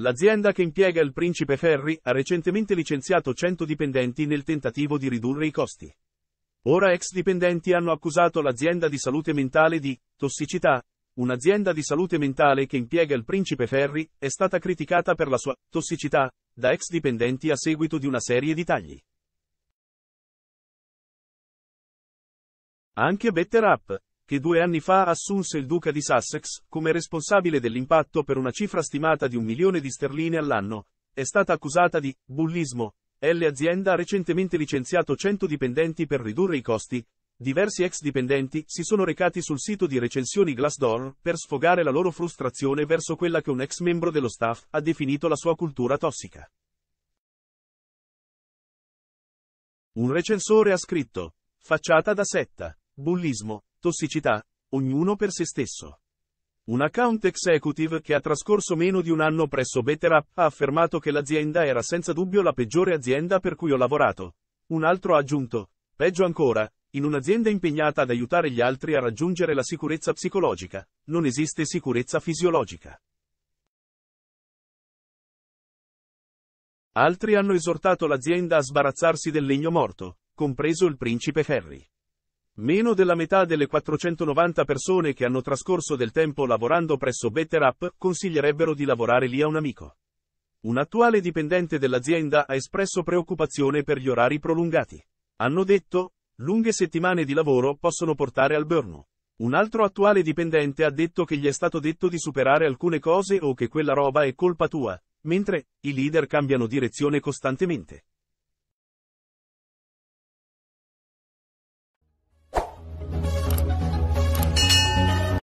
L'azienda che impiega il principe Ferri ha recentemente licenziato 100 dipendenti nel tentativo di ridurre i costi. Ora ex dipendenti hanno accusato l'azienda di salute mentale di tossicità. Un'azienda di salute mentale che impiega il principe Ferri è stata criticata per la sua tossicità da ex dipendenti a seguito di una serie di tagli. Anche Better Up, che due anni fa assunse il duca di Sussex, come responsabile dell'impatto per una cifra stimata di un milione di sterline all'anno, è stata accusata di bullismo. L'azienda ha recentemente licenziato 100 dipendenti per ridurre i costi. Diversi ex dipendenti si sono recati sul sito di recensioni Glassdoor per sfogare la loro frustrazione verso quella che un ex membro dello staff ha definito la sua cultura tossica. Un recensore ha scritto, facciata da setta, bullismo, Tossicità, ognuno per se stesso. Un account executive che ha trascorso meno di un anno presso BetterUp ha affermato che l'azienda era senza dubbio la peggiore azienda per cui ho lavorato. Un altro ha aggiunto, peggio ancora, in un'azienda impegnata ad aiutare gli altri a raggiungere la sicurezza psicologica, non esiste sicurezza fisiologica. Altri hanno esortato l'azienda a sbarazzarsi del legno morto, compreso il principe Harry. Meno della metà delle 490 persone che hanno trascorso del tempo lavorando presso BetterUp consiglierebbero di lavorare lì a un amico. Un attuale dipendente dell'azienda ha espresso preoccupazione per gli orari prolungati. Hanno detto, lunghe settimane di lavoro possono portare al burnout. Un altro attuale dipendente ha detto che gli è stato detto di superare alcune cose o che quella roba è colpa tua, mentre i leader cambiano direzione costantemente.